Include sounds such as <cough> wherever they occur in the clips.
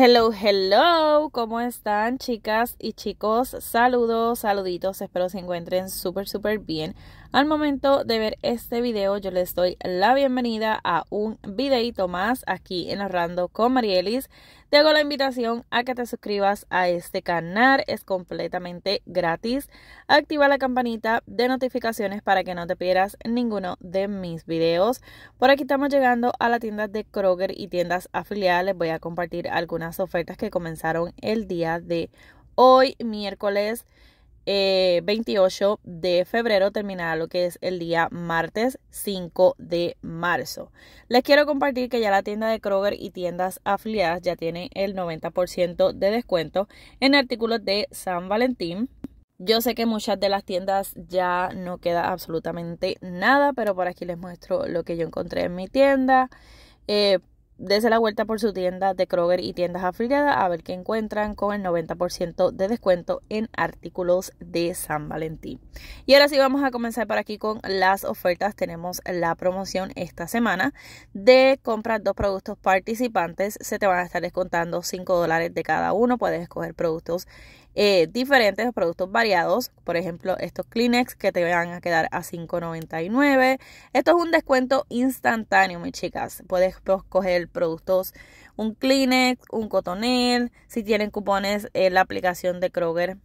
Hello, hello, ¿cómo están chicas y chicos? Saludos, saluditos, espero se encuentren súper, súper bien. Al momento de ver este video, yo les doy la bienvenida a un videito más aquí en Arrando con Marielis. Te hago la invitación a que te suscribas a este canal, es completamente gratis. Activa la campanita de notificaciones para que no te pierdas ninguno de mis videos. Por aquí estamos llegando a la tienda de Kroger y tiendas afiliadas. voy a compartir algunas ofertas que comenzaron el día de hoy, miércoles 28 eh, de febrero terminará lo que es el día martes 5 de marzo. Les quiero compartir que ya la tienda de Kroger y tiendas afiliadas ya tienen el 90% de descuento en artículos de San Valentín. Yo sé que muchas de las tiendas ya no queda absolutamente nada, pero por aquí les muestro lo que yo encontré en mi tienda. Eh, desde la vuelta por su tienda de Kroger y tiendas afiliadas a ver qué encuentran con el 90% de descuento en artículos de San Valentín. Y ahora sí vamos a comenzar por aquí con las ofertas. Tenemos la promoción esta semana de comprar dos productos participantes. Se te van a estar descontando 5 dólares de cada uno. Puedes escoger productos eh, diferentes, productos variados. Por ejemplo, estos Kleenex que te van a quedar a $5.99. Esto es un descuento instantáneo, mis chicas. Puedes coger productos, un Kleenex, un cotonel. Si tienen cupones, en eh, la aplicación de Kroger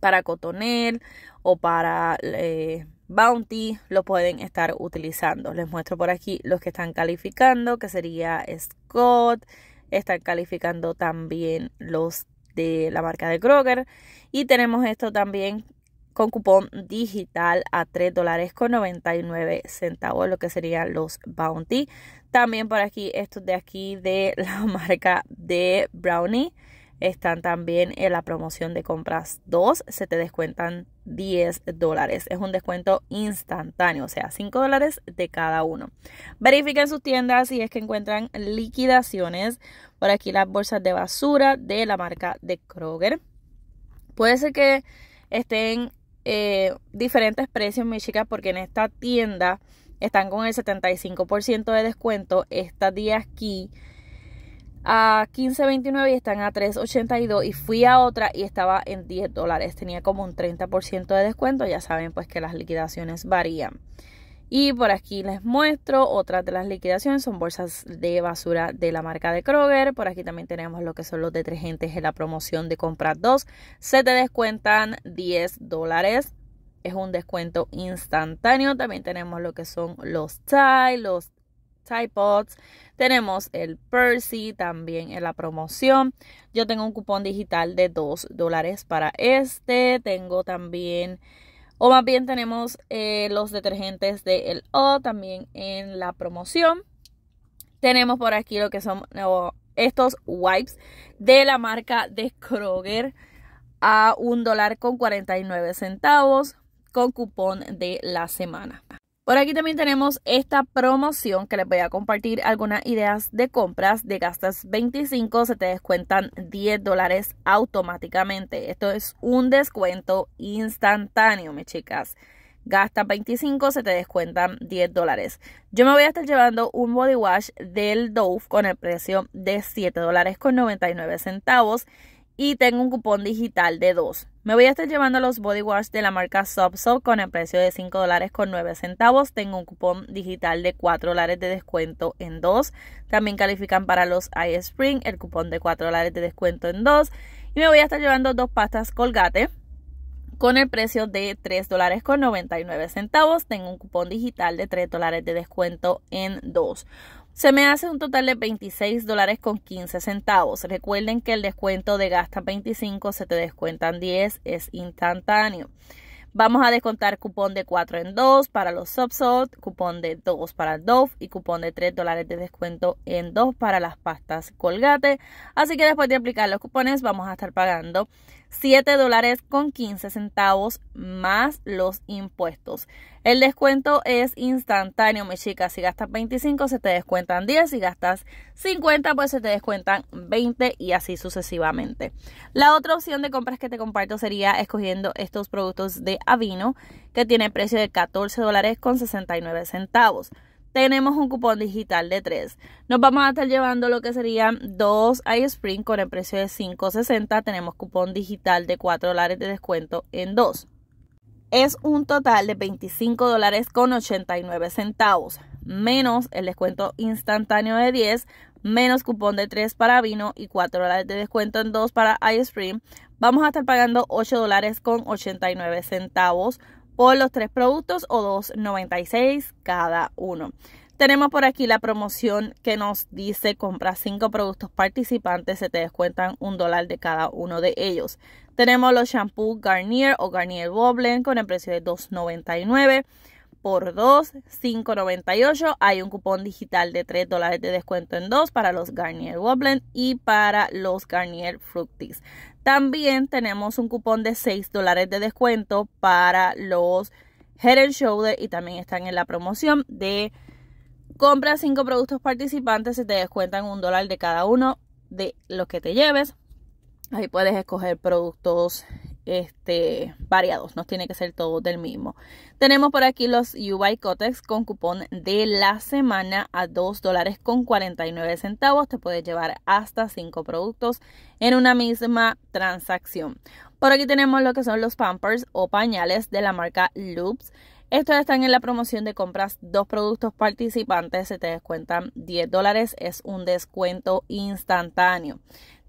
para cotonel o para eh, bounty lo pueden estar utilizando les muestro por aquí los que están calificando que sería scott están calificando también los de la marca de Kroger. Y tenemos esto también con cupón digital a 3 dólares con 99 centavos, lo que serían los Bounty. También por aquí, estos de aquí de <laughs> la marca de Brownie están también en la promoción de compras 2, se te descuentan 10 dólares. Es un descuento instantáneo, o sea, 5 dólares de cada uno. Verifiquen sus tiendas si es que encuentran liquidaciones por aquí las bolsas de basura de la marca de Kroger. Puede ser que estén eh, diferentes precios, mis chicas, porque en esta tienda están con el 75% de descuento. Estas días aquí a 15.29 y están a 3.82 y fui a otra y estaba en 10 dólares. Tenía como un 30% de descuento. Ya saben pues que las liquidaciones varían. Y por aquí les muestro otras de las liquidaciones, son bolsas de basura de la marca de Kroger. Por aquí también tenemos lo que son los detergentes en la promoción de compras 2. Se te descuentan 10 dólares. Es un descuento instantáneo. También tenemos lo que son los chai, los Pods, tenemos el Percy también en la promoción. Yo tengo un cupón digital de 2 dólares para este. Tengo también o más bien tenemos eh, los detergentes de El O también en la promoción. Tenemos por aquí lo que son estos wipes de la marca de Kroger a un dólar con 49 centavos con cupón de la semana. Por aquí también tenemos esta promoción que les voy a compartir algunas ideas de compras. De gastas 25 se te descuentan 10 dólares automáticamente. Esto es un descuento instantáneo, mis chicas. Gastas 25 se te descuentan 10 dólares. Yo me voy a estar llevando un body wash del Dove con el precio de 7 dólares con 99 centavos y tengo un cupón digital de 2. Me voy a estar llevando los body wash de la marca Sub con el precio de 5 dólares con 9 centavos. Tengo un cupón digital de 4 dólares de descuento en 2. También califican para los iSpring el cupón de 4 dólares de descuento en 2. Y me voy a estar llevando dos pastas colgate con el precio de 3 dólares con 99 centavos. Tengo un cupón digital de 3 dólares de descuento en 2. Se me hace un total de 26 dólares con 15 centavos. Recuerden que el descuento de gasta 25 se te descuentan 10, es instantáneo. Vamos a descontar cupón de 4 en 2 para los Subsol, cupón de 2 para Dove y cupón de 3 dólares de descuento en 2 para las pastas Colgate. Así que después de aplicar los cupones vamos a estar pagando 7 dólares con 15 centavos más los impuestos. El descuento es instantáneo, mi chica. Si gastas 25, se te descuentan 10. Si gastas 50, pues se te descuentan 20 y así sucesivamente. La otra opción de compras que te comparto sería escogiendo estos productos de Avino que tiene precio de 14 dólares con 69 centavos tenemos un cupón digital de 3. Nos vamos a estar llevando lo que serían 2 iSpring con el precio de 5.60. Tenemos cupón digital de 4 dólares de descuento en 2. Es un total de 25 dólares con 89 centavos, menos el descuento instantáneo de 10, menos cupón de 3 para vino y 4 dólares de descuento en 2 para iSpring. Vamos a estar pagando 8 dólares con 89 centavos por los tres productos o 2.96 cada uno. Tenemos por aquí la promoción que nos dice compra cinco productos participantes, se te descuentan un dólar de cada uno de ellos. Tenemos los shampoos Garnier o Garnier Goblin con el precio de $2.99 por 2, 5.98. Hay un cupón digital de 3 dólares de descuento en 2 para los Garnier Goblin y para los Garnier Fructis. También tenemos un cupón de 6 dólares de descuento para los Head and y también están en la promoción de compra 5 productos participantes y te descuentan un dólar de cada uno de los que te lleves. Ahí puedes escoger productos este, variados, no tiene que ser todo del mismo. Tenemos por aquí los UI Cotex con cupón de la semana a 2 dólares con 49 centavos. Te puedes llevar hasta 5 productos en una misma transacción. Por aquí tenemos lo que son los Pampers o pañales de la marca Loops. Estos están en la promoción de compras dos productos participantes, se te descuentan 10 dólares, es un descuento instantáneo.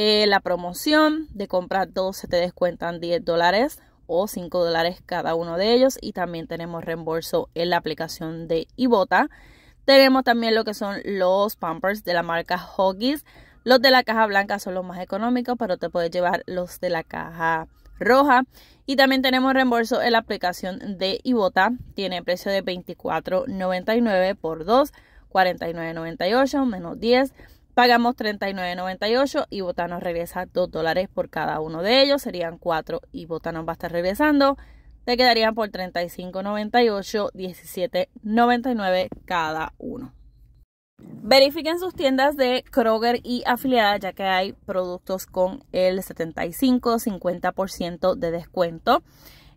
Eh, la promoción de comprar dos se te descuentan 10 dólares o 5 dólares cada uno de ellos y también tenemos reembolso en la aplicación de Ibota. Tenemos también lo que son los Pampers de la marca Huggies. Los de la caja blanca son los más económicos, pero te puedes llevar los de la caja roja. Y también tenemos reembolso en la aplicación de Ibota. Tiene precio de $24.99 por 2, $49.98 menos 10 pagamos $39.98 y Botanos regresa 2 dólares por cada uno de ellos, serían 4 y Botanos va a estar regresando. Te quedarían por $35.98, $17.99 cada uno. Verifiquen sus tiendas de Kroger y afiliadas ya que hay productos con el 75-50% de descuento.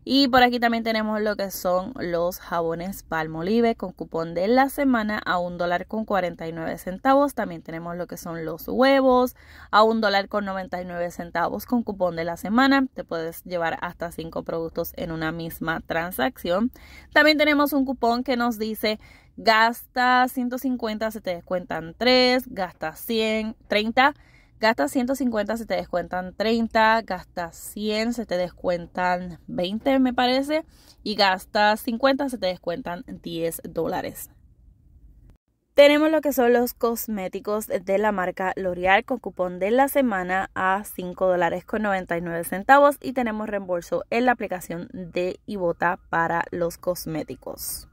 Y por aquí también tenemos lo que son los jabones Palmolive con cupón de la semana a un dólar con 49 centavos. También tenemos lo que son los huevos a un dólar con 99 centavos con cupón de la semana. Te puedes llevar hasta 5 productos en una misma transacción. También tenemos un cupón que nos dice gasta 150, se te descuentan 3, gasta 100, 30 Gasta 150, se te descuentan 30, gasta 100, se te descuentan 20 me parece, y gastas 50, se te descuentan 10 dólares. Tenemos lo que son los cosméticos de la marca L'Oreal con cupón de la semana a $5.99 y tenemos reembolso en la aplicación de Ibota para los cosméticos.